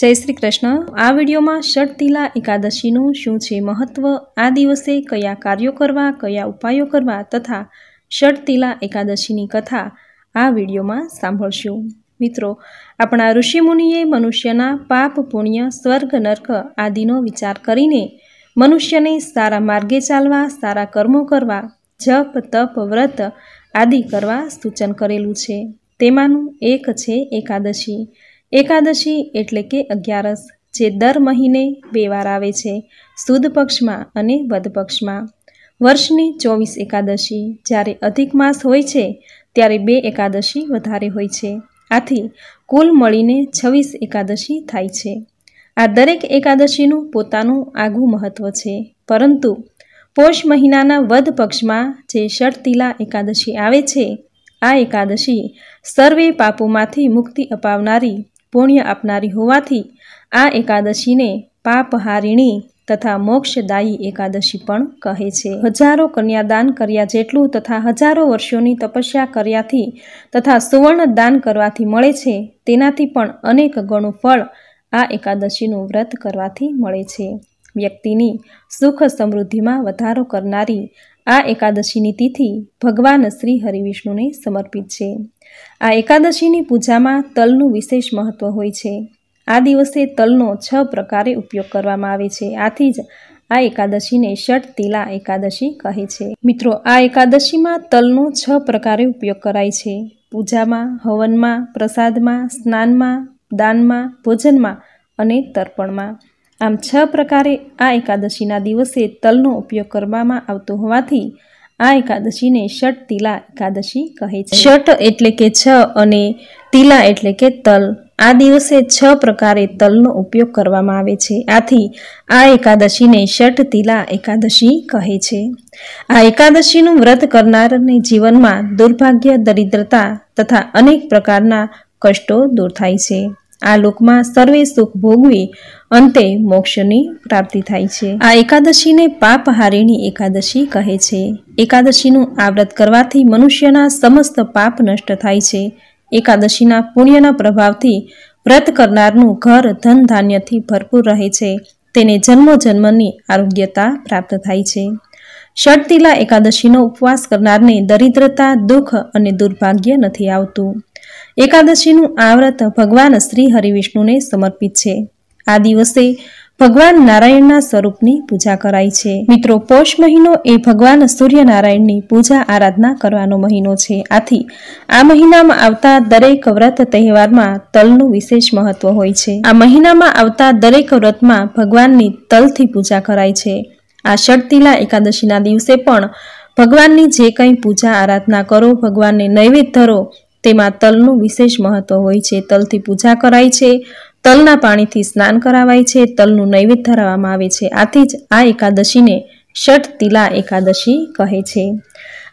જય શ્રી કૃષ્ણ આ વિડીયોમાં ષટતિલા એકાદશીનું શું છે મહત્વ આ દિવસે કયા કાર્યો કરવા કયા ઉપાયો કરવા તથા ષટતિલા એકાદશીની કથા આ વિડીયોમાં સાંભળશું મિત્રો આપણા ઋષિમુનિએ મનુષ્યના પાપ પુણ્ય સ્વર્ગ નર્ક આદિનો વિચાર કરીને મનુષ્યને સારા માર્ગે ચાલવા સારા કર્મો કરવા જપ તપ વ્રત આદિ કરવા સૂચન કરેલું છે તેમાંનું એક છે એકાદશી એકાદશી એટલે કે અગિયારસ જે દર મહિને બે વાર આવે છે સુદ પક્ષમાં અને વધ પક્ષમાં વર્ષની ચોવીસ એકાદશી જ્યારે અધિક માસ હોય છે ત્યારે બે એકાદશી વધારે હોય છે આથી કુલ મળીને છવ્વીસ એકાદશી થાય છે આ દરેક એકાદશીનું પોતાનું આગવું મહત્ત્વ છે પરંતુ પોષ મહિનાના વધ પક્ષમાં જે ષટતિલા એકાદશી આવે છે આ એકાદશી સર્વે પાપોમાંથી મુક્તિ અપાવનારી પુણ્ય આપનારી હોવાથી આ એકાદશીને પાપહારિણી તથા મોક્ષદાયી એકાદશી પણ કહે છે હજારો કન્યાદાન કર્યા જેટલું તથા હજારો વર્ષોની તપસ્યા કર્યાથી તથા સુવર્ણ દાન કરવાથી મળે છે તેનાથી પણ અનેક ગણું ફળ આ એકાદશીનું વ્રત કરવાથી મળે છે વ્યક્તિની સુખ સમૃદ્ધિમાં વધારો કરનારી આ એકાદશીની તિથિ ભગવાન શ્રી હરિવિષ્ણુને સમર્પિત છે આ એકાદશીની પૂજામાં તલનું વિશેષ મહત્ત્વ હોય છે આ દિવસે તલનો છ પ્રકારે ઉપયોગ કરવામાં આવે છે આથી જ આ એકાદશીને ષટ તિલા એકાદશી કહે છે મિત્રો આ એકાદશીમાં તલનો છ પ્રકારે ઉપયોગ કરાય છે પૂજામાં હવનમાં પ્રસાદમાં સ્નાનમાં દાનમાં ભોજનમાં અને તર્પણમાં આમ છ પ્રકારે આ એકાદશીના દિવસે તલનો ઉપયોગ કરવામાં આવતો હોવાથી આ એકાદશીને ષટ તિલા એકાદશી કહે છે ષટ એટલે કે છ અને તિલા એટલે કે તલ આ દિવસે છ પ્રકારે તલનો ઉપયોગ કરવામાં આવે છે આથી આ એકાદશીને ષટ તિલા એકાદશી કહે છે આ એકાદશીનું વ્રત કરનારને જીવનમાં દુર્ભાગ્ય દરિદ્રતા તથા અનેક પ્રકારના કષ્ટો દૂર થાય છે આ લોકમાં સર્વે સુખ ભોગવી અંતે મોક્ષની પ્રાપ્તિ થાય છે આ એકાદશીને પાપ હારીણી એકાદશી કહે છે એકાદશીનું આ વ્રત કરવાથી મનુષ્યના સમસ્ત પાપ નષ્ટ થાય છે એકાદશીના પુણ્યના પ્રભાવથી વ્રત કરનારનું ઘર ધન ધાન્યથી ભરપૂર રહે છે તેને જન્મો જન્મની આરોગ્યતા પ્રાપ્ત થાય છે ષટતિલા એકાદશીનો ઉપવાસ કરનારને દરિદ્રતા દુઃખ અને દુર્ભાગ્ય નથી આવતું એકાદશીનું આ વ્રત ભગવાન શ્રી હરિવિષ્ણુને સમર્પિત છે આ દિવસે ભગવાન નારાયણના સ્વરૂપની પૂજા કરાય છે મિત્રો પોષ મહિનો એ ભગવાન સૂર્યનારાયણની પૂજા આરાધના કરવાનો મહિનો છે આથી આ મહિનામાં આવતા દરેક વ્રત તહેવારમાં તલનું વિશેષ મહત્વ હોય છે આ મહિનામાં આવતા દરેક વ્રતમાં ભગવાનની તલથી પૂજા કરાય છે આ ષટતિલા એકાદશીના દિવસે પણ ભગવાનની જે કંઈ પૂજા આરાધના કરો ભગવાનને નૈવેદ્ય ધરો તેમાં તલનું વિશેષ મહત્વ હોય છે તલથી પૂજા કરાય છે તલના પાણીથી સ્નાન કરાવાય છે તલનું નૈવેદ્ય ધરાવવામાં આવે છે આથી જ આ એકાદશીને ષઠ તિલા એકાદશી કહે છે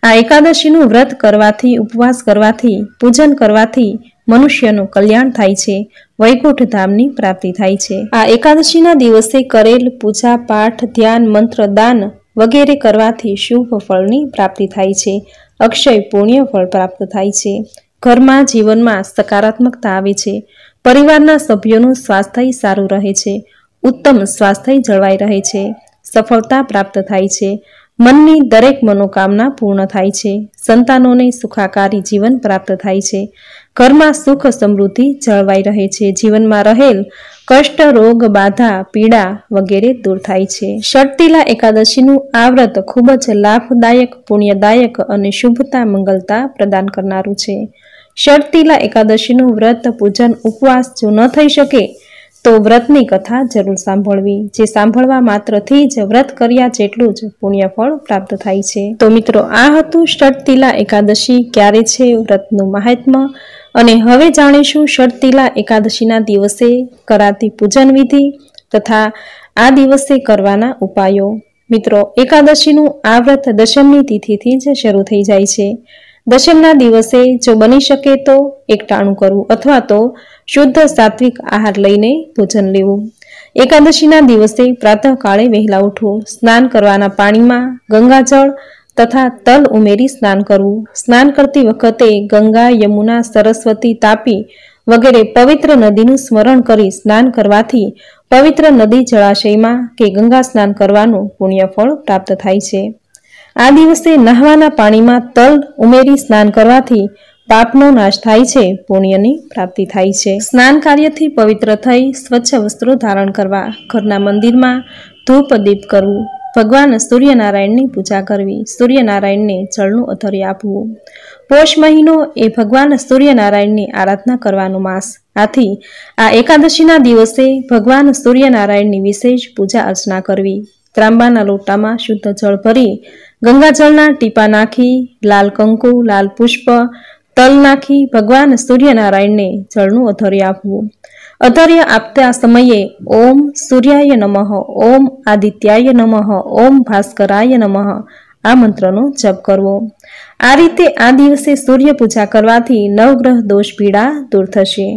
આ એકાદશીનું વ્રત કરવાથી ઉપવાસ કરવાથી પૂજન કરવાથી મનુષ્યનું કલ્યાણ થાય છે વૈકુંઠ ધામની પ્રાપ્તિ થાય છે આ એકાદશીના દિવસે કરેલ પૂજા પાઠ ધ્યાન મંત્ર દાન વગેરે કરવાથી શુભ ફળની પ્રાપ્તિ થાય છે અક્ષય પુણ્ય ફળ પ્રાપ્ત થાય છે ઘરમાં જીવનમાં સકારાત્મકતા આવે છે પરિવારના સભ્યોનું સ્વાસ્થ્ય સારું રહે છે ઉત્તમ સ્વાસ્થ્ય જળવાઈ રહે છે સફળતા પ્રાપ્ત થાય છે મનની દરેક મનોકામના પૂર્ણ થાય છે સંતાનોને સુખાકારી જીવન પ્રાપ્ત થાય છે ઘરમાં સુખ સમૃદ્ધિ જળવાઈ રહે છે જીવનમાં રહેલ કષ્ટ રોગ બાધા પીડા વગેરે દૂર થાય છે ષટતિલા એકાદશીનું આ વ્રત ખૂબ જ લાભદાયક પુણ્યદાયક અને શુભતા મંગલતા પ્રદાન કરનારું છે ષટતિલા એકાદશીનું વ્રત પૂજન ઉપવાસ જો ન થઈ શકે તો વ્રતની કથા જરૂર સાંભળવી જે સાંભળવા માત્રથી જ વ્રત કર્યા જેટલું જ પુણ્યફળ પ્રાપ્ત થાય છે તો મિત્રો આ હતું ષટતિલા એકાદશી ક્યારે છે વ્રતનું મહાત્મ્ય અને હવે જાણીશું શરતીલા એકાદશીના દિવસે કરાતી પૂજન વિધિ તથા આ દિવસે કરવાના ઉપાયો મિત્રો એકાદશીનું આ વ્રત દશમની તિથિથી જ શરૂ થઈ જાય છે દશમના દિવસે જો બની શકે તો એકટાણું કરવું અથવા તો શુદ્ધ સાત્વિક આહાર લઈને ભોજન લેવું એકાદશીના દિવસે પ્રાતઃકાળે વહેલા ઉઠવું સ્નાન કરવાના પાણીમાં ગંગાજળ તથા તલ ઉમેરી સ્નાન કરવું સ્નાન કરતી વખતે ગંગા યમુના સરસ્વતી તાપી વગેરે પવિત્ર નદીનું સ્મરણ કરી સ્નાન કરવાથી પવિત્ર નદી જળાશયમાં કે ગંગા સ્નાન કરવાનું પુણ્યફળ પ્રાપ્ત થાય છે આ દિવસે નહાવાના પાણીમાં તલ ઉમેરી સ્નાન કરવાથી પાપનો નાશ થાય છે પુણ્યની પ્રાપ્તિ થાય છે સ્નાન કાર્યથી પવિત્ર થઈ સ્વચ્છ વસ્ત્રો ધારણ કરવા ઘરના મંદિરમાં ધૂપ દીપ કરવું ભગવાન સૂર્યનારાયણની પૂજા કરવી સૂર્યનારાયણને જળનું અધર્ય આપવું પોષ મહિનો એ ભગવાન સૂર્યનારાયણની આરાધના કરવાનો માસ આથી આ એકાદશીના દિવસે ભગવાન સૂર્યનારાયણની વિશેષ પૂજા અર્ચના કરવી ત્રાંબાના લોટામાં શુદ્ધ જળ ભરી ગંગાજળના ટીપા નાખી લાલ કંકુ લાલ પુષ્પ તલ નાખી ભગવાન સૂર્યનારાયણને જળનું અથરી આપવું અધર્ય આપતા સમયે ઓમ સૂર્યાય નમઃ ઓમ આદિત્યાય નમઃ ઓમ ભાસ્કરાય નમઃ આ મંત્રનો જપ કરવો આ રીતે આ દિવસે સૂર્ય પૂજા કરવાથી નવગ્રહ દોષ પીડા દૂર થશે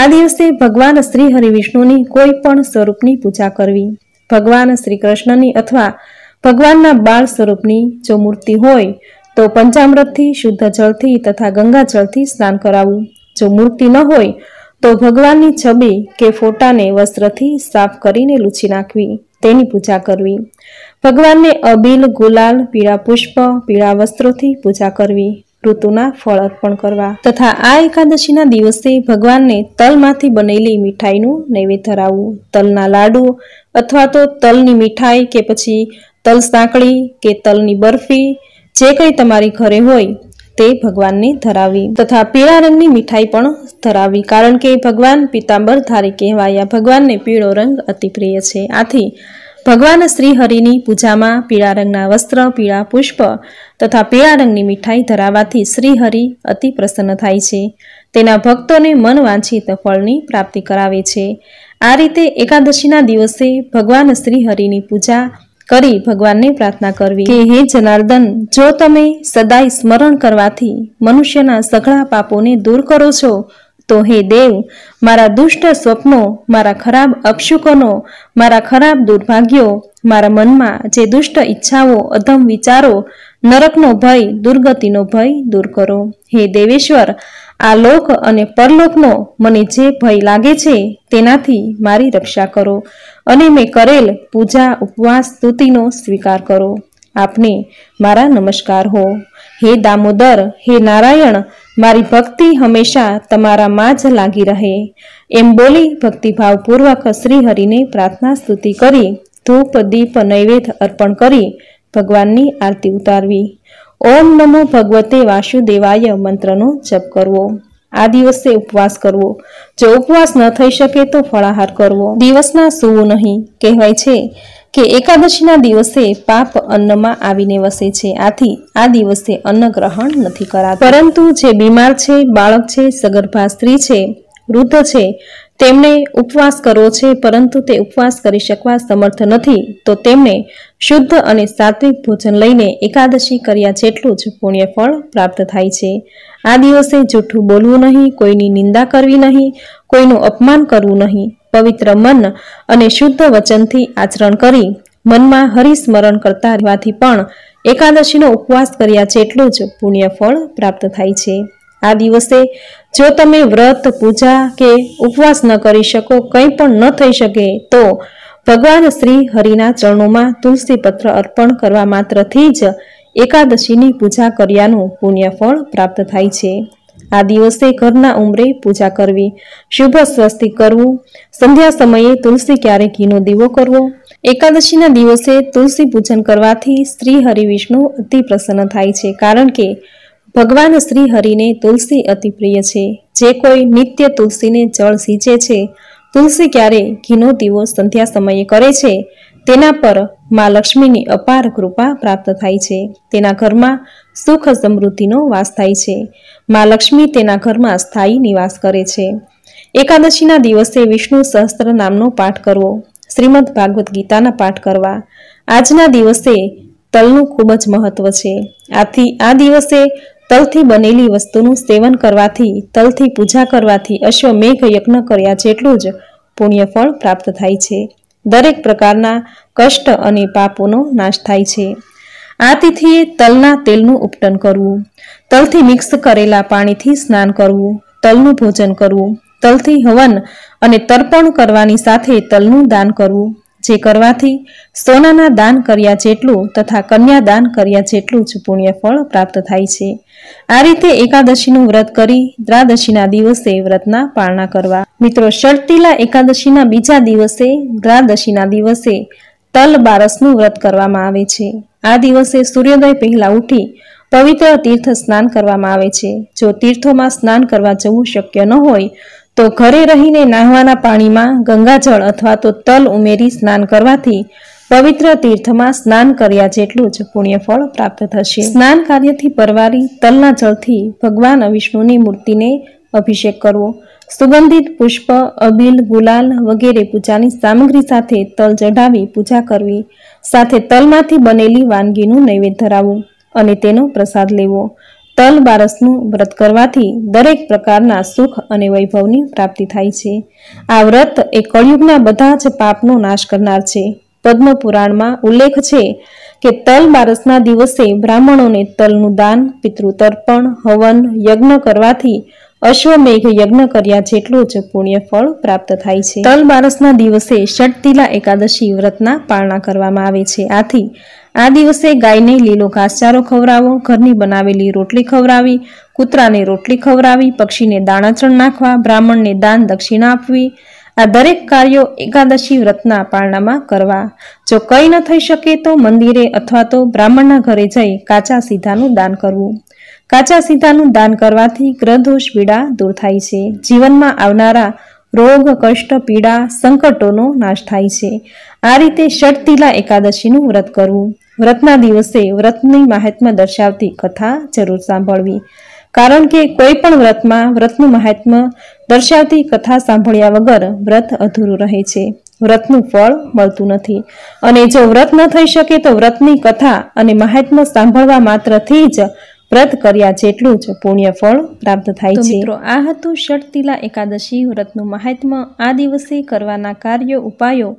આ દિવસે ભગવાન શ્રી હરિવિષ્ણુની કોઈ પણ સ્વરૂપની પૂજા કરવી ભગવાન શ્રી કૃષ્ણની અથવા ભગવાનના બાળ સ્વરૂપની જો મૂર્તિ હોય તો પંચામૃતથી શુદ્ધ જળથી તથા ગંગા જળથી સ્નાન કરાવવું જો મૂર્તિ ન હોય તો ભગવાનની છબી કે ફોટાને વસ્ત્રથી સાફ કરીને લૂછી નાખવી તેની પૂજા કરવી ભગવાનને અબીલ ગુલાલ પીળા પુષ્પ પીળા વસ્ત્રોથી પૂજા કરવી ઋતુના ફળ અર્પણ કરવા તથા આ એકાદશીના દિવસે ભગવાનને તલમાંથી બનેલી મીઠાઈનું નૈવેદ્ય ધરાવવું તલના લાડુ અથવા તો તલની મીઠાઈ કે પછી તલ સાંકળી કે તલની બરફી જે કંઈ તમારી ઘરે હોય તે ભગવાનને ધરાવી તથા પીળા રંગની મીઠાઈ પણ ધરાવી કારણ કે ભગવાન પિતાંબર ધારી કહેવાયા ભગવાનને પીળો રંગ અતિપ્રિય છે આથી ભગવાન શ્રીહરિની પૂજામાં પીળા રંગના વસ્ત્ર પીળા પુષ્પ તથા પીળા રંગની મીઠાઈ ધરાવાથી શ્રીહરિ અતિ પ્રસન્ન થાય છે તેના ભક્તોને મન વાંછિત ફળની પ્રાપ્તિ કરાવે છે આ રીતે એકાદશીના દિવસે ભગવાન શ્રીહરિની પૂજા કરી ભગવાનને પ્રાર્થના કરવી કે હે જનાર્દન જો તમે સદાય સ્મરણ કરવાથી મનુષ્યના સઘળા પાપોને દૂર કરો છો તો હે દેવ મારા દુષ્ટ સ્વપ્નો મારા ખરાબ અપશુકોનો મારા ખરાબ દુર્ભાગ્યો મારા મનમાં જે દુષ્ટ ઈચ્છાઓ અધમ વિચારો નરકનો ભય દુર્ગતિનો ભય દૂર કરો હે દેવેશ્વર આ લોક અને પરલોકનો મને જે ભય લાગે છે તેનાથી મારી રક્ષા કરો અને મેં કરેલ પૂજા ઉપવાસ સ્તુતિનો સ્વીકાર કરો આપને મારા નમસ્કાર હો હે દામોદર હે નારાયણ મારી ભક્તિ હંમેશા તમારામાં જ લાગી રહે એમ બોલી ભક્તિભાવપૂર્વક શ્રીહરિને પ્રાર્થના સ્તુતિ કરી ધૂપ દીપ નૈવેદ્ય અર્પણ કરી ભગવાનની આરતી ઉતારવી ઓમ નમો ભગવતે વાસુદેવાય મંત્રનો જપ કરવો આ દિવસે ઉપવાસ કરવો જો ઉપવાસ ન થઈ શકે તો ફળાહાર કરવો દિવસના સૂવું નહીં કહેવાય છે કે એકાદશીના દિવસે પાપ અન્નમાં આવીને વસે છે આથી આ દિવસે અન્ન ગ્રહણ નથી કરાતું પરંતુ જે બીમાર છે બાળક છે સગર્ભા સ્ત્રી છે વૃદ્ધ છે તેમણે ઉપવાસ કરવો છે પરંતુ તે ઉપવાસ કરી શકવા સમર્થ નથી તો તેમણે શુદ્ધ અને સાત્વિક ભોજન લઈને એકાદશી કર્યા જેટલું જ પુણ્યફળ પ્રાપ્ત થાય છે આ દિવસે જૂઠું બોલવું નહીં કોઈની નિંદા કરવી નહીં કોઈનું અપમાન કરવું નહીં પવિત્ર મન અને શુદ્ધ વચનથી આચરણ કરી મનમાં હરિસ્મરણ કરતા રહેવાથી પણ એકાદશીનો ઉપવાસ કર્યા જેટલું જ પુણ્યફળ પ્રાપ્ત થાય છે આ દિવસે જો તમે વ્રત પૂજા કે ઉપવાસ ન કરી શકો કંઈ પણ ન થઈ શકે તો ભગવાન શ્રી હરિના ચરણોમાં તુલસી પત્ર અર્પણ કરવા માત્રથી જ એકાદશીની પૂજા કર્યાનું પુણ્યફળ પ્રાપ્ત થાય છે આ દિવસે ઘરના ઉંમરે પૂજા કરવી શુભ સ્વસ્તિ કરવું સંધ્યા સમયે તુલસી ક્યારે ઘીનો દીવો કરવો એકાદશીના દિવસે તુલસી પૂજન કરવાથી શ્રી હરિ વિષ્ણુ અતિ પ્રસન્ન થાય છે કારણ કે ભગવાન શ્રી હરિને તુલસી અતિ પ્રિય છે જે કોઈ નિત્ય તુલસીને જળ સીંચે છે તુલસી ક્યારે ઘીનો દીવો સંધ્યા સમયે કરે છે તેના પર માં લક્ષ્મીની અપાર કૃપા પ્રાપ્ત થાય છે તેના ઘરમાં સુખ સમૃદ્ધિનો વાસ થાય છે માં લક્ષ્મી તેના ઘરમાં સ્થાયી નિવાસ કરે છે એકાદશીના દિવસે વિષ્ણુ સહસ્ત્ર નામનો પાઠ કરવો શ્રીમદ ભાગવત ગીતાના પાઠ કરવા આજના દિવસે તલનું ખૂબ જ મહત્વ છે આથી આ દિવસે તલથી બનેલી વસ્તુનું સેવન કરવાથી તલથી પૂજા કરવાથી અશ્વમેઘ યજ્ઞ કર્યા જેટલું જ પુણ્યફળ પ્રાપ્ત થાય છે દરેક પ્રકારના કષ્ટ અને પાપોનો નાશ થાય છે આ તિથિએ તલના તેલનું ઉપટન કરવું તલથી મિક્સ કરેલા પાણીથી સ્નાન કરવું તલનું ભોજન કરવું તલથી હવન અને તર્પણ કરવાની સાથે તલનું દાન કરવું જે કરવાથી સોનાના દાન કર્યા જેટલું તથા કન્યાદાન કર્યા જેટલું જ પુણ્યફળ પ્રાપ્ત થાય છે આ રીતે એકાદશીનું વ્રત કરી દ્રાદશીના દિવસે વ્રતના પાળના કરવા મિત્રો શર્તિલા એકાદશીના બીજા દિવસે દ્રાદશીના દિવસે તલ બારસનું વ્રત કરવામાં આવે છે આ દિવસે સૂર્યોદય પહેલા ઉઠી પવિત્ર તીર્થ સ્નાન કરવામાં આવે છે જો તીર્થોમાં સ્નાન કરવા જવું શક્ય ન હોય તો ઘરે રહીને નાહવાના પાણીમાં ગંગાજળ અથવા તો તલ ઉમેરી સ્નાન કરવાથી પવિત્ર તીર્થમાં સ્નાન કર્યા જેટલું જ પુણ્યફળ પ્રાપ્ત થશે સ્નાન કાર્યથી પરવારી તલના જળથી ભગવાન વિષ્ણુની મૂર્તિને અભિષેક કરવો સુગંધિત પુષ્પ અબીલ ગુલાલ વગેરે પૂજાની સામગ્રી સાથે તલ ચઢાવી પૂજા કરવી સાથે તલમાંથી બનેલી વાનગીનું નૈવેદ્ય ધરાવવું અને તેનો પ્રસાદ લેવો તલ બારસનું વ્રત કરવાથી દરેક પ્રકારના સુખ અને વૈભવની પ્રાપ્તિ થાય છે આ વ્રત એ કળયુગના બધા જ પાપનો નાશ કરનાર છે પદ્મ પુરાણમાં ઉલ્લેખ છે કે તલ બારસના દિવસે બ્રાહ્મણોને તલનું દાન પિતૃતર્પણ હવન યજ્ઞ કરવાથી અશ્વમેઘ યજ્ઞ કર્યા જેટલું જ પુણ્ય ફળ પ્રાપ્ત થાય છે તલ બારસના દિવસે ષટતિલા એકાદશી વ્રતના પાળના કરવામાં આવે છે આથી આ દિવસે ગાયને લીલો ઘાસચારો ખવડાવવો ઘરની બનાવેલી રોટલી ખવડાવી કૂતરાને રોટલી ખવડાવી પક્ષીને દાણાચણ નાખવા બ્રાહ્મણને દાન દક્ષિણા આપવી આ દરેક કાર્યો એકાદશી વ્રતના પારણામાં કરવા જો કંઈ ન થઈ શકે તો મંદિરે અથવા તો બ્રાહ્મણના ઘરે જઈ કાચા સીધાનું દાન કરવું કાચા સીધાનું દાન કરવાથી ગ્રહદોષ પીડા દૂર થાય છે જીવનમાં આવનારા રોગ કષ્ટ પીડા સંકટોનો નાશ થાય છે આ રીતે ષટતિલા એકાદશીનું વ્રત કરવું વ્રતના દિવસે વ્રતની મહાત્મા દર્શાવતી કથા જરૂર સાંભળવી કારણ કે કોઈ પણ વ્રતમાં વ્રતનું મહાત્મ્ય દર્શાવતી કથા સાંભળ્યા વગર વ્રત અધૂરું રહે છે વ્રતનું ફળ મળતું નથી અને જો વ્રત ન થઈ શકે તો વ્રતની કથા અને મહાત્મ્ય સાંભળવા માત્રથી જ વ્રત કર્યા જેટલું જ પુણ્ય ફળ પ્રાપ્ત થાય છે મિત્રો આ હતું ષટતિલા એકાદશી વ્રતનું મહાત્મ્ય આ દિવસે કરવાના કાર્યો ઉપાયો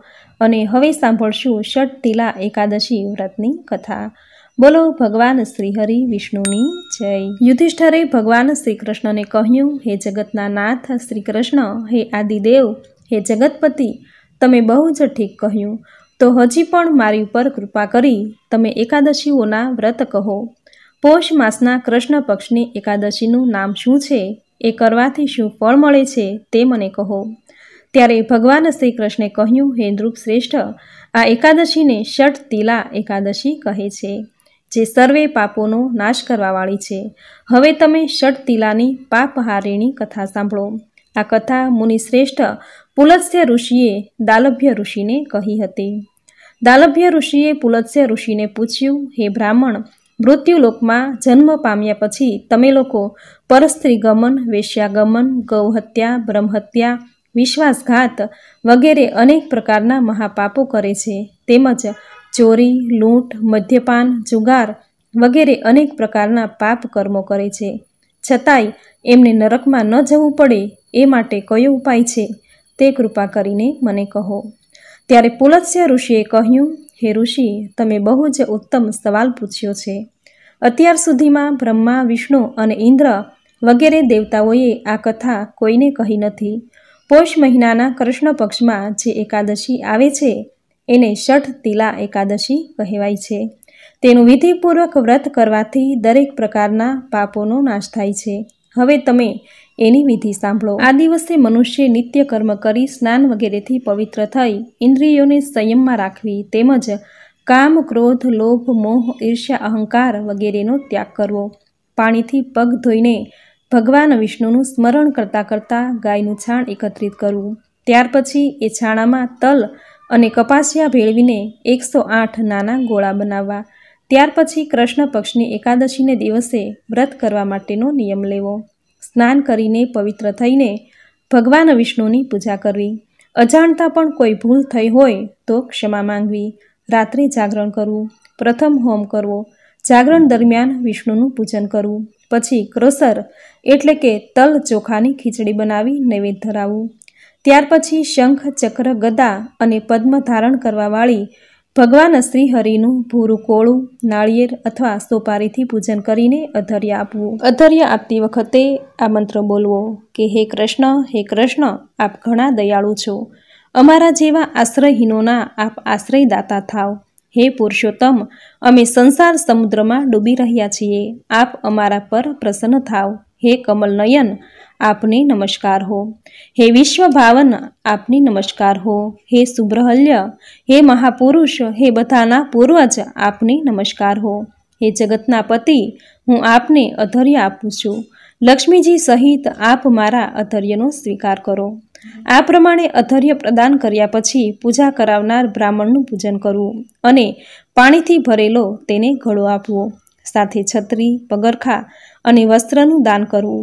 અને હવે સાંભળશું ષટતિલા એકાદશી વ્રતની કથા બોલો ભગવાન શ્રી હરિ વિષ્ણુની જય યુધિષ્ઠરે ભગવાન શ્રી કૃષ્ણને કહ્યું હે જગતના નાથ શ્રી કૃષ્ણ હે આદિદેવ હે જગતપતિ તમે બહુ જ ઠીક કહ્યું તો હજી પણ મારી ઉપર કૃપા કરી તમે એકાદશીઓના વ્રત કહો પોષ માસના કૃષ્ણ પક્ષની એકાદશીનું નામ શું છે એ કરવાથી શું ફળ મળે છે તે મને કહો ત્યારે ભગવાન શ્રી કૃષ્ણે કહ્યું હે શ્રેષ્ઠ આ એકાદશીને ષટ તિલા એકાદશી કહે છે જે સર્વે પાપોનો નાશ કરવાવાળી છે હવે તમે ષટ તિલાની પાપહારીણી કથા સાંભળો આ કથા મુનિ શ્રેષ્ઠ પુલત્સ્ય ઋષિએ દાલભ્ય ઋષિને કહી હતી દાલભ્ય ઋષિએ પુલત્સ્ય ઋષિને પૂછ્યું હે બ્રાહ્મણ મૃત્યુલોકમાં જન્મ પામ્યા પછી તમે લોકો પરસ્ત્રી ગમન વેશ્યાગમન ગૌહત્યા બ્રહ્મહત્યા વિશ્વાસઘાત વગેરે અનેક પ્રકારના મહાપાપો કરે છે તેમજ ચોરી લૂંટ મદ્યપાન જુગાર વગેરે અનેક પ્રકારના પાપ કર્મો કરે છે છતાંય એમને નરકમાં ન જવું પડે એ માટે કયો ઉપાય છે તે કૃપા કરીને મને કહો ત્યારે પુલત્સ્ય ઋષિએ કહ્યું હે ઋષિ તમે બહુ જ ઉત્તમ સવાલ પૂછ્યો છે અત્યાર સુધીમાં બ્રહ્મા વિષ્ણુ અને ઇન્દ્ર વગેરે દેવતાઓએ આ કથા કોઈને કહી નથી પોષ મહિનાના કૃષ્ણ પક્ષમાં જે એકાદશી આવે છે એને શઠ તિલા એકાદશી કહેવાય છે તેનું વિધિપૂર્વક વ્રત કરવાથી દરેક પ્રકારના પાપોનો નાશ થાય છે હવે તમે એની વિધિ સાંભળો આ દિવસે મનુષ્ય નિત્ય કર્મ કરી સ્નાન વગેરેથી પવિત્ર થઈ ઇન્દ્રિયોને સંયમમાં રાખવી તેમજ કામ ક્રોધ લોભ મોહ ઈર્ષ્યા અહંકાર વગેરેનો ત્યાગ કરવો પાણીથી પગ ધોઈને ભગવાન વિષ્ણુનું સ્મરણ કરતાં કરતાં ગાયનું છાણ એકત્રિત કરવું ત્યાર પછી એ છાણામાં તલ અને કપાસિયા ભેળવીને એકસો આઠ નાના ગોળા બનાવવા ત્યાર પછી કૃષ્ણ પક્ષની એકાદશીને દિવસે વ્રત કરવા માટેનો નિયમ લેવો સ્નાન કરીને પવિત્ર થઈને ભગવાન વિષ્ણુની પૂજા કરવી અજાણતા પણ કોઈ ભૂલ થઈ હોય તો ક્ષમા માંગવી રાત્રે જાગરણ કરવું પ્રથમ હોમ કરવો જાગરણ દરમિયાન વિષ્ણુનું પૂજન કરવું પછી ક્રોસર એટલે કે તલ ચોખાની ખીચડી બનાવી નૈવેદ ધરાવવું ત્યાર પછી શંખ ચક્ર ગદા અને પદ્મ ધારણ કરવાવાળી ભગવાન શ્રીહરિનું ભૂરું કોળું નાળિયેર અથવા સોપારીથી પૂજન કરીને અધર્ય આપવું અધર્ય આપતી વખતે આ મંત્ર બોલવો કે હે કૃષ્ણ હે કૃષ્ણ આપ ઘણા દયાળુ છો અમારા જેવા આશ્રયહીનોના આપ આશ્રયદાતા થાવ હે પુરુષોત્તમ અમે સંસાર સમુદ્રમાં ડૂબી રહ્યા છીએ આપ અમારા પર પ્રસન્ન થાવ હે કમલનયન આપને નમસ્કાર હો હે વિશ્વભાવન ભાવન આપને નમસ્કાર હો હે સુબ્રહલ્ય હે મહાપુરુષ હે બધાના પૂર્વજ આપને નમસ્કાર હો હે જગતના પતિ હું આપને અધર્ય આપું છું લક્ષ્મીજી સહિત આપ મારા અધૈર્યનો સ્વીકાર કરો આ પ્રમાણે અધર્ય પ્રદાન કર્યા પછી પૂજા કરાવનાર બ્રાહ્મણનું પૂજન કરવું અને પાણીથી ભરેલો તેને ઘડો આપવો સાથે છત્રી પગરખા અને વસ્ત્રનું દાન કરવું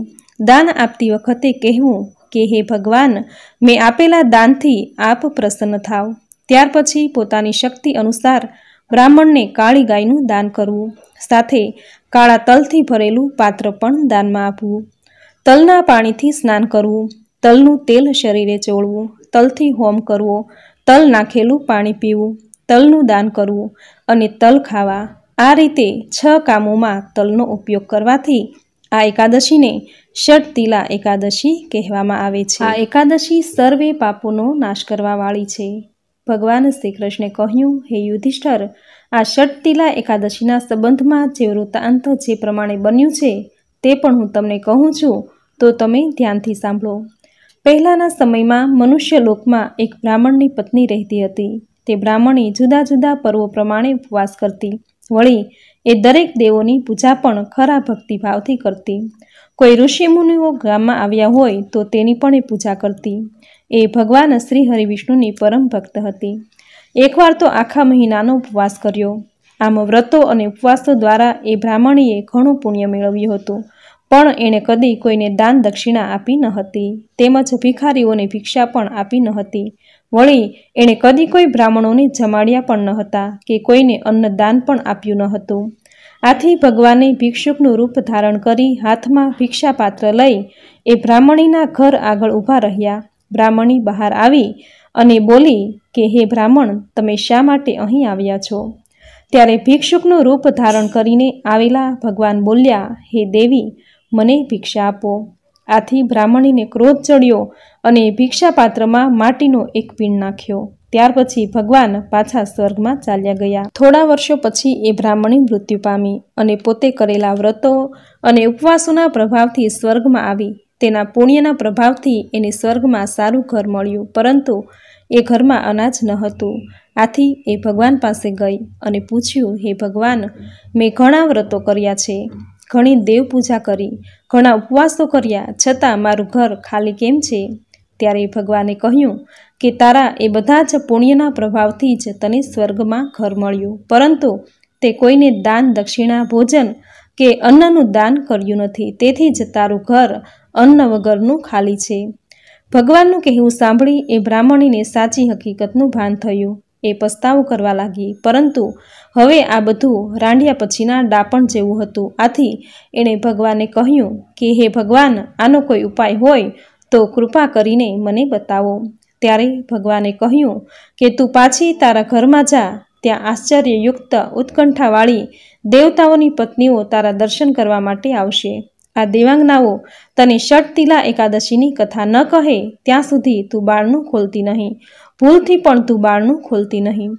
દાન આપતી વખતે કહેવું કે હે ભગવાન મેં આપેલા દાનથી આપ પ્રસન્ન થાવ ત્યાર પછી પોતાની શક્તિ અનુસાર બ્રાહ્મણને કાળી ગાયનું દાન કરવું સાથે કાળા તલથી ભરેલું પાત્ર પણ દાનમાં આપવું તલના પાણીથી સ્નાન કરવું તલનું તેલ શરીરે ચોળવું તલથી હોમ કરવો તલ નાખેલું પાણી પીવું તલનું દાન કરવું અને તલ ખાવા આ રીતે છ કામોમાં તલનો ઉપયોગ કરવાથી આ એકાદશીને ષટતિલા એકાદશી કહેવામાં આવે છે આ એકાદશી સર્વે પાપોનો નાશ કરવાવાળી છે ભગવાન શ્રી કૃષ્ણે કહ્યું હે યુધિષ્ઠર આ ષટતિલા એકાદશીના સંબંધમાં જે વૃત્તાંત જે પ્રમાણે બન્યું છે તે પણ હું તમને કહું છું તો તમે ધ્યાનથી સાંભળો પહેલાંના સમયમાં મનુષ્ય લોકમાં એક બ્રાહ્મણની પત્ની રહેતી હતી તે બ્રાહ્મણી જુદા જુદા પર્વો પ્રમાણે ઉપવાસ કરતી વળી એ દરેક દેવોની પૂજા પણ ખરા ભક્તિભાવથી કરતી કોઈ ઋષિમુનિઓ ગામમાં આવ્યા હોય તો તેની પણ એ પૂજા કરતી એ ભગવાન શ્રી હરિવિષ્ણુની પરમ ભક્ત હતી એકવાર તો આખા મહિનાનો ઉપવાસ કર્યો આમ વ્રતો અને ઉપવાસો દ્વારા એ બ્રાહ્મણીએ ઘણું પુણ્ય મેળવ્યું હતું પણ એણે કદી કોઈને દાન દક્ષિણા આપી ન હતી તેમજ ભિખારીઓને ભિક્ષા પણ આપી ન હતી વળી એણે કદી કોઈ બ્રાહ્મણોને જમાડ્યા પણ ન હતા કે કોઈને અન્નદાન પણ આપ્યું ન હતું આથી ભગવાને ભિક્ષુકનું રૂપ ધારણ કરી હાથમાં ભિક્ષાપાત્ર લઈ એ બ્રાહ્મણીના ઘર આગળ ઊભા રહ્યા બ્રાહ્મણી બહાર આવી અને બોલી કે હે બ્રાહ્મણ તમે શા માટે અહીં આવ્યા છો ત્યારે ભિક્ષુકનું રૂપ ધારણ કરીને આવેલા ભગવાન બોલ્યા હે દેવી મને ભિક્ષા આપો આથી બ્રાહ્મણીને ક્રોધ ચડ્યો અને ભિક્ષાપાત્રમાં માટીનો એક પીણ નાખ્યો ત્યાર પછી ભગવાન પાછા સ્વર્ગમાં ચાલ્યા ગયા થોડા વર્ષો પછી એ બ્રાહ્મણી મૃત્યુ પામી અને પોતે કરેલા વ્રતો અને ઉપવાસોના પ્રભાવથી સ્વર્ગમાં આવી તેના પુણ્યના પ્રભાવથી એને સ્વર્ગમાં સારું ઘર મળ્યું પરંતુ એ ઘરમાં અનાજ ન હતું આથી એ ભગવાન પાસે ગઈ અને પૂછ્યું હે ભગવાન મેં ઘણા વ્રતો કર્યા છે ઘણી દેવ પૂજા કરી ઘણા ઉપવાસો કર્યા છતાં મારું ઘર ખાલી કેમ છે ત્યારે ભગવાને કહ્યું કે તારા એ બધા જ પુણ્યના પ્રભાવથી જ તને સ્વર્ગમાં ઘર મળ્યું પરંતુ તે કોઈને દાન દક્ષિણા ભોજન કે અન્નનું દાન કર્યું નથી તેથી જ તારું ઘર અન્ન વગરનું ખાલી છે ભગવાનનું કહેવું સાંભળી એ બ્રાહ્મણીને સાચી હકીકતનું ભાન થયું એ પસ્તાવો કરવા લાગી પરંતુ હવે આ બધું રાંડ્યા પછીના ડાપણ જેવું હતું આથી એણે ભગવાને કહ્યું કે હે ભગવાન આનો કોઈ ઉપાય હોય તો કૃપા કરીને મને બતાવો ત્યારે ભગવાને કહ્યું કે તું પાછી તારા ઘરમાં જા ત્યાં આશ્ચર્યયુક્ત ઉત્કંઠાવાળી દેવતાઓની પત્નીઓ તારા દર્શન કરવા માટે આવશે આ દેવાંગનાઓ તને ષટતિલા એકાદશીની કથા ન કહે ત્યાં સુધી તું બાળનું ખોલતી નહીં ભૂલથી પણ તું બાળનું ખોલતી નહીં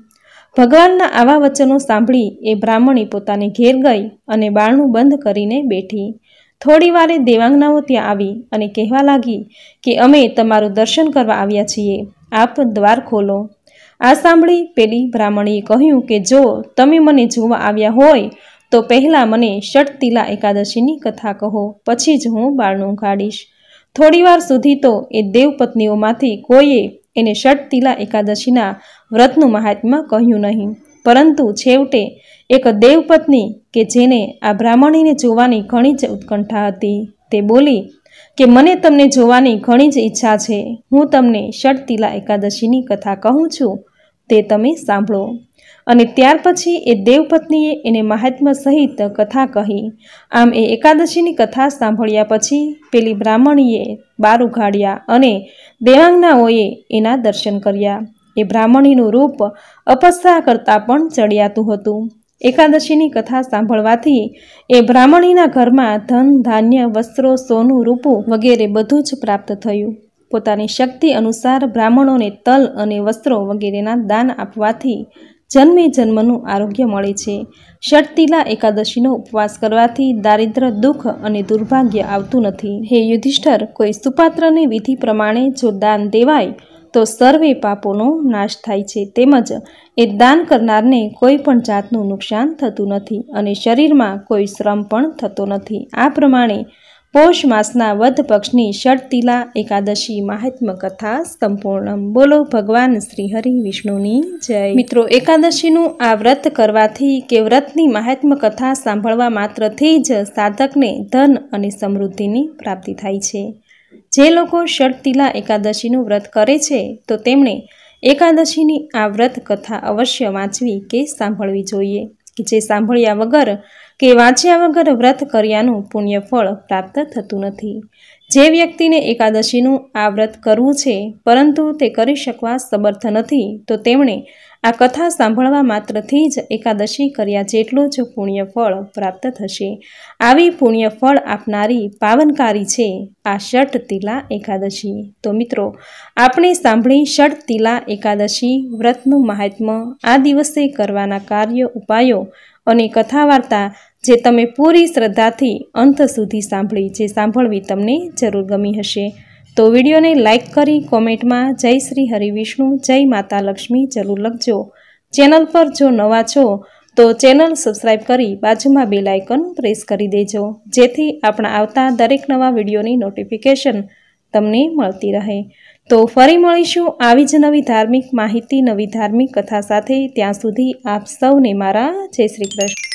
ભગવાનના આવા વચનો સાંભળી એ બ્રાહ્મણી પોતાને ઘેર ગઈ અને બાળનું બંધ કરીને બેઠી થોડી વારે દેવાંગનાઓ ત્યાં આવી અને કહેવા લાગી કે અમે તમારું દર્શન કરવા આવ્યા છીએ આપ દ્વાર ખોલો આ સાંભળી પેલી બ્રાહ્મણીએ કહ્યું કે જો તમે મને જોવા આવ્યા હોય તો પહેલાં મને ષટતિલા એકાદશીની કથા કહો પછી જ હું બાળનું કાઢીશ થોડીવાર સુધી તો એ દેવપત્નીઓમાંથી કોઈએ એને ષટતિલા એકાદશીના વ્રતનું મહાત્મ્ય કહ્યું નહીં પરંતુ છેવટે એક દેવપત્ની કે જેને આ બ્રાહ્મણીને જોવાની ઘણી જ ઉત્કંઠા હતી તે બોલી કે મને તમને જોવાની ઘણી જ ઈચ્છા છે હું તમને ષટતિલા એકાદશીની કથા કહું છું તે તમે સાંભળો અને ત્યાર પછી એ દેવપત્નીએ એને મહાત્મા સહિત કથા કહી આમ એ એકાદશીની કથા સાંભળ્યા પછી પેલી બ્રાહ્મણીએ બાર ઉઘાડ્યા અને દેવાંગનાઓએ એના દર્શન કર્યા એ બ્રાહ્મણીનું રૂપ અપસ્સા કરતાં પણ ચડિયાતું હતું એકાદશીની કથા સાંભળવાથી એ બ્રાહ્મણીના ઘરમાં ધન ધાન્ય વસ્ત્રો સોનું રૂપું વગેરે બધું જ પ્રાપ્ત થયું પોતાની શક્તિ અનુસાર બ્રાહ્મણોને તલ અને વસ્ત્રો વગેરેના દાન આપવાથી જન્મે જન્મનું આરોગ્ય મળે છે ષટતિલા એકાદશીનો ઉપવાસ કરવાથી દારિદ્ર દુઃખ અને દુર્ભાગ્ય આવતું નથી હે યુધિષ્ઠર કોઈ સુપાત્રની વિધિ પ્રમાણે જો દાન દેવાય તો સર્વે પાપોનો નાશ થાય છે તેમજ એ દાન કરનારને કોઈ પણ જાતનું નુકસાન થતું નથી અને શરીરમાં કોઈ શ્રમ પણ થતો નથી આ પ્રમાણે પૌષ માસના વધ પક્ષની ષટતિલા એકાદશી મહાત્મ કથા સંપૂર્ણ બોલો ભગવાન શ્રી હરિ વિષ્ણુની જય મિત્રો એકાદશીનું આ વ્રત કરવાથી કે વ્રતની મહાત્મ કથા સાંભળવા માત્રથી જ સાધકને ધન અને સમૃદ્ધિની પ્રાપ્તિ થાય છે જે લોકો ષટતિલા એકાદશીનું વ્રત કરે છે તો તેમણે એકાદશીની આ વ્રત કથા અવશ્ય વાંચવી કે સાંભળવી જોઈએ કે જે સાંભળ્યા વગર કે વાંચ્યા વગર વ્રત કર્યાનું પુણ્ય ફળ પ્રાપ્ત થતું નથી જે વ્યક્તિને એકાદશીનું આ વ્રત કરવું છે પરંતુ તે કરી શકવા સમર્થ નથી તો તેમણે આ કથા સાંભળવા માત્રથી જ એકાદશી કર્યા જેટલું જ પુણ્ય ફળ પ્રાપ્ત થશે આવી પુણ્ય ફળ આપનારી પાવનકારી છે આ ષટ તિલા એકાદશી તો મિત્રો આપણે સાંભળી ષટ તિલા એકાદશી વ્રતનું મહાત્મ્ય આ દિવસે કરવાના કાર્ય ઉપાયો અને કથા વાર્તા જે તમે પૂરી શ્રદ્ધાથી અંત સુધી સાંભળી જે સાંભળવી તમને જરૂર ગમી હશે તો વિડીયોને લાઇક કરી કોમેન્ટમાં જય શ્રી હરિવિષ્ણુ જય માતા લક્ષ્મી જરૂર લખજો ચેનલ પર જો નવા છો તો ચેનલ સબસ્ક્રાઈબ કરી બાજુમાં બે લાઇકન પ્રેસ કરી દેજો જેથી આપણા આવતા દરેક નવા વિડીયોની નોટિફિકેશન તમને મળતી રહે તો ફરી મળીશું આવી જ નવી ધાર્મિક માહિતી નવી ધાર્મિક કથા સાથે ત્યાં સુધી આપ સૌને મારા જય શ્રી કૃષ્ણ